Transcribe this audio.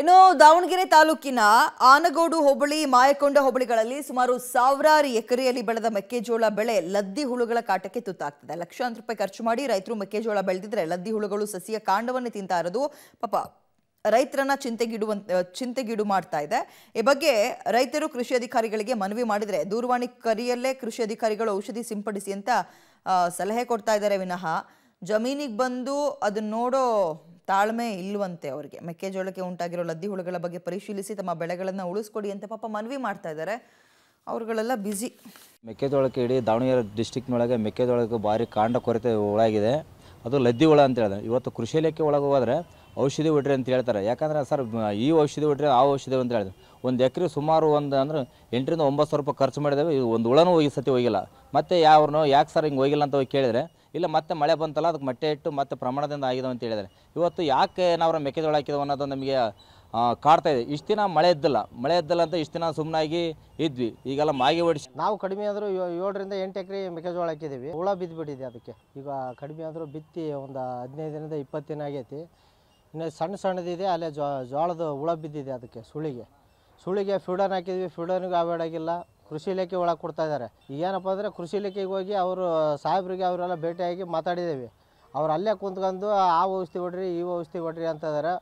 ಇನ್ನು ದಾವಣಗೆರೆ ತಾಲೂಕಿನ ಆನಗೋಡು ಹೋಬಳಿ ಮಾಯಕೊಂಡ ಹೋಬಳಿಗಳಲ್ಲಿ ಸುಮಾರು ಸಾವಿರಾರು ಎಕರೆಯಲ್ಲಿ ಬೆಳೆದ ಮೆಕ್ಕೆಜೋಳ ಬೆಳೆ ಲದ್ದಿ ಹುಳುಗಳ ಕಾಟಕ್ಕೆ ತುತ್ತಾಗ್ತಿದೆ ಲಕ್ಷಾಂತರ ರೂಪಾಯಿ ಖರ್ಚು ಮಾಡಿ ರೈತರು ಮೆಕ್ಕೆಜೋಳ ಬೆಳೆದಿದ್ರೆ ಲದ್ದಿ ಹುಳುಗಳು ಸಸಿಯ ಕಾಂಡವನ್ನು ತಿಂತಾ ಇರೋದು ಪಾಪ ರೈತರನ್ನ ಚಿಂತೆಗಿಡುವಂತ ಚಿಂತೆಗೀಡು ಮಾಡ್ತಾ ಇದೆ ಈ ಬಗ್ಗೆ ರೈತರು ಕೃಷಿ ಅಧಿಕಾರಿಗಳಿಗೆ ಮನವಿ ಮಾಡಿದರೆ ದೂರವಾಣಿ ಕರೆಯಲ್ಲೇ ಕೃಷಿ ಅಧಿಕಾರಿಗಳು ಔಷಧಿ ಸಿಂಪಡಿಸಿ ಅಂತ ಸಲಹೆ ಕೊಡ್ತಾ ಇದ್ದಾರೆ ವಿನಃ ಜಮೀನಿಗೆ ಬಂದು ಅದನ್ನ ನೋಡೋ ತಾಳ್ಮೆ ಇಲ್ಲವಂತೆ ಅವರಿಗೆ ಮೆಕ್ಕೆಜೋಳಕ್ಕೆ ಉಂಟಾಗಿರೋ ಲದ್ದಿ ಹುಳುಗಳ ಬಗ್ಗೆ ಪರಿಶೀಲಿಸಿ ತಮ್ಮ ಬೆಳೆಗಳನ್ನು ಉಳಿಸ್ಕೊಡಿ ಅಂತ ಪಾಪ ಮನವಿ ಮಾಡ್ತಾ ಇದ್ದಾರೆ ಅವ್ರುಗಳೆಲ್ಲ ಬ್ಯುಸಿ ಮೆಕ್ಕೆಜೋಳಕ್ಕೆ ಇಡೀ ದಾವಣಗೆರೆ ಡಿಸ್ಟಿಕ್ನೊಳಗೆ ಮೆಕ್ಕೆಜೋಳಕ್ಕೆ ಭಾರಿ ಕಾಂಡ ಕೊರತೆ ಒಳಗಿದೆ ಅದು ಲದ್ದಿ ಹುಳ ಅಂತ ಹೇಳಿದ್ರೆ ಇವತ್ತು ಕೃಷಿ ಇಲಾಖೆ ಒಳಗೆ ಹೋದರೆ ಔಷಧಿ ಬಿಡ್ರಿ ಅಂತ ಹೇಳ್ತಾರೆ ಯಾಕಂದರೆ ಸರ್ ಈ ಔಷಧಿ ಬಿಡ್ರಿ ಆ ಔಷಧಿ ಅಂತ ಹೇಳಿದ್ರು ಒಂದು ಎಕರೆ ಸುಮಾರು ಒಂದು ಅಂದ್ರೆ ಎಂಟರಿಂದ ಒಂಬತ್ತು ಸಾವಿರ ರೂಪಾಯಿ ಖರ್ಚು ಮಾಡಿದ್ದೇವೆ ಒಂದು ಹುಳನೂ ಹೋಗಿ ಸತಿ ಹೋಗಿಲ್ಲ ಮತ್ತು ಯಾವ್ರನ್ನೋ ಯಾಕೆ ಸರ್ ಹಿಂಗೆ ಹೋಗಿಲ್ಲ ಅಂತ ಹೋಗಿ ಕೇಳಿದರೆ ಇಲ್ಲ ಮತ್ತೆ ಮಳೆ ಬಂತಲ್ಲ ಅದಕ್ಕೆ ಮೊಟ್ಟೆ ಇಟ್ಟು ಮತ್ತೆ ಪ್ರಮಾಣದಿಂದ ಆಗಿದೆ ಅಂತ ಹೇಳಿದರೆ ಇವತ್ತು ಯಾಕೆ ನಾವು ಮೆಕ್ಕೆಜೋಳ ಹಾಕಿದವು ಅನ್ನೋದು ನಮಗೆ ಕಾಡ್ತಾ ಇದೆ ಇಷ್ಟು ದಿನ ಮಳೆ ಇದ್ದಿಲ್ಲ ಮಳೆ ಇದ್ದಿಲ್ಲ ಅಂತ ಇಷ್ಟು ದಿನ ಸುಮ್ಮನಾಗಿ ಇದ್ವಿ ಈಗೆಲ್ಲ ಮಾಗಿ ಓಡಿಸಿ ನಾವು ಕಡಿಮೆ ಆದರೂ ಏಳರಿಂದ ಎಂಟು ಎಕರೆ ಮೆಕ್ಕೆಜೋಳ ಹಾಕಿದ್ದೀವಿ ಹುಳ ಬಿದ್ದುಬಿಟ್ಟಿದೆ ಅದಕ್ಕೆ ಈಗ ಕಡಿಮೆ ಆದರೂ ಬಿತ್ತಿ ಒಂದು ಹದಿನೈದರಿಂದ ದಿನದ ಇಪ್ಪತ್ತು ದಿನ ಆಗೈತಿ ಇನ್ನು ಸಣ್ಣ ಸಣ್ಣದಿದೆ ಅಲ್ಲೇ ಜೋಳದ ಹುಳ ಬಿದ್ದಿದೆ ಅದಕ್ಕೆ ಸುಳಿಗೆ ಸುಳಿಗೆ ಫ್ಯೂಡನ್ ಹಾಕಿದ್ವಿ ಫ್ಯೂಡನ್ಗೂ ಅವಾಯ್ಡ್ ಆಗಿಲ್ಲ ಕೃಷಿ ಇಲಾಖೆ ಒಳಗೆ ಕೊಡ್ತಾ ಇದ್ದಾರೆ ಏನಪ್ಪ ಅಂದರೆ ಕೃಷಿ ಇಲಾಖೆಗೆ ಹೋಗಿ ಅವರು ಸಾಹೇಬ್ರಿಗೆ ಅವರೆಲ್ಲ ಭೇಟಿಯಾಗಿ ಮಾತಾಡಿದ್ದೇವೆ ಅವ್ರು ಅಲ್ಲೇ ಕುಂತ್ಕಂಡು ಆ ಔಷಧಿ ಹೊಡ್ರಿ ಈ ಔಷಧಿ ಹೊಡ್ರಿ ಇದ್ದಾರೆ